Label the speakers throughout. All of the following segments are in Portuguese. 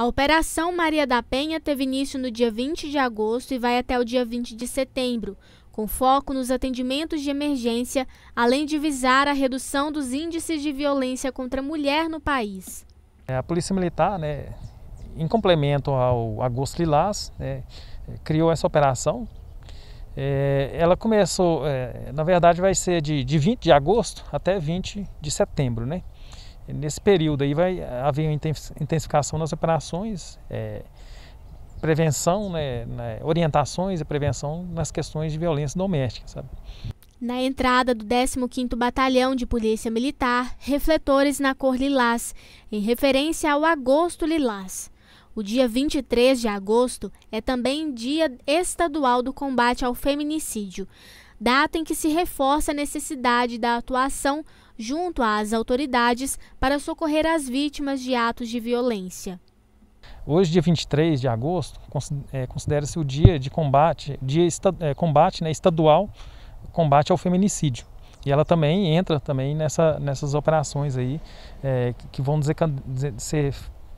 Speaker 1: A Operação Maria da Penha teve início no dia 20 de agosto e vai até o dia 20 de setembro, com foco nos atendimentos de emergência, além de visar a redução dos índices de violência contra a mulher no país.
Speaker 2: É, a Polícia Militar, né, em complemento ao Agosto Lilás, né, é, criou essa operação. É, ela começou, é, na verdade, vai ser de, de 20 de agosto até 20 de setembro. Né? Nesse período aí vai haver uma intensificação nas operações, é, prevenção, né, né, orientações e prevenção nas questões de violência doméstica. Sabe?
Speaker 1: Na entrada do 15º Batalhão de Polícia Militar, refletores na cor lilás, em referência ao agosto lilás. O dia 23 de agosto é também dia estadual do combate ao feminicídio data em que se reforça a necessidade da atuação junto às autoridades para socorrer as vítimas de atos de violência.
Speaker 2: Hoje, dia 23 de agosto, é, considera-se o dia de combate, dia é, combate né, estadual, combate ao feminicídio. E ela também entra também nessa, nessas operações aí é, que vão dizer, ser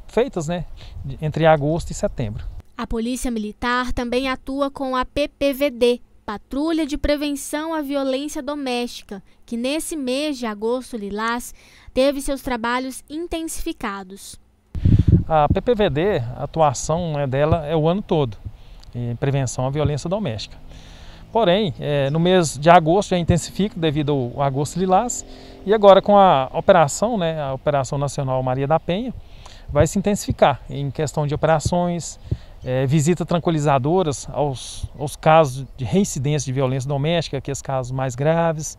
Speaker 2: feitas né, entre agosto e setembro.
Speaker 1: A Polícia Militar também atua com a PPVD, Patrulha de Prevenção à Violência Doméstica, que nesse mês de agosto lilás teve seus trabalhos intensificados.
Speaker 2: A PPVD, a atuação né, dela é o ano todo, em prevenção à violência doméstica. Porém, é, no mês de agosto já intensifica devido ao agosto lilás e agora com a operação, né, a Operação Nacional Maria da Penha, vai se intensificar em questão de operações, é, visita tranquilizadoras aos, aos casos de reincidência de violência doméstica, que é os casos mais graves.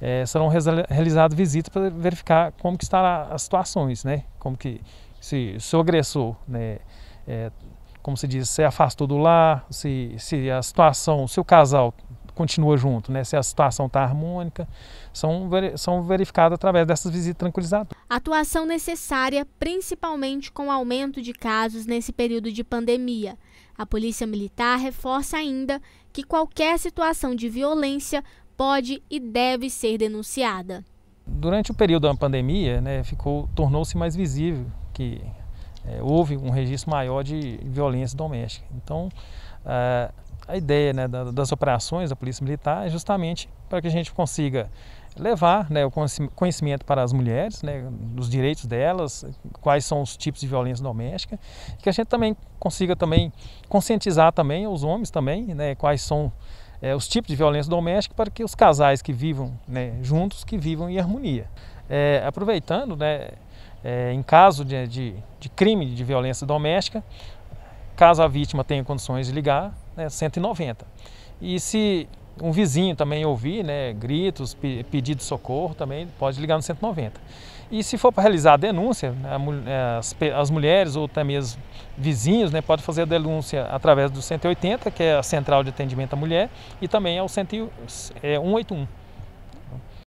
Speaker 2: É, serão realizadas visitas para verificar como que está as situações, né? Como que se, o o agressor, né? É, como se diz, se afastou do lar, se, se a situação, se o casal continua junto, né? se a situação está harmônica, são, são verificados através dessas visitas tranquilizadoras.
Speaker 1: Atuação necessária, principalmente com o aumento de casos nesse período de pandemia. A Polícia Militar reforça ainda que qualquer situação de violência pode e deve ser denunciada.
Speaker 2: Durante o período da pandemia, né, ficou tornou-se mais visível que é, houve um registro maior de violência doméstica. Então, ah, a ideia né, das operações da Polícia Militar é justamente para que a gente consiga levar né, o conhecimento para as mulheres, né, dos direitos delas, quais são os tipos de violência doméstica, e que a gente também consiga também conscientizar também os homens também, né, quais são é, os tipos de violência doméstica para que os casais que vivam né, juntos, que vivam em harmonia. É, aproveitando, né, é, em caso de, de, de crime de violência doméstica, caso a vítima tenha condições de ligar, né, 190. E se um vizinho também ouvir né, gritos, pedido de socorro, também pode ligar no 190. E se for para realizar a denúncia, né, eh, as, as mulheres ou até mesmo vizinhos né, podem fazer a denúncia através do 180, que é a Central de Atendimento à Mulher, e também ao é 181.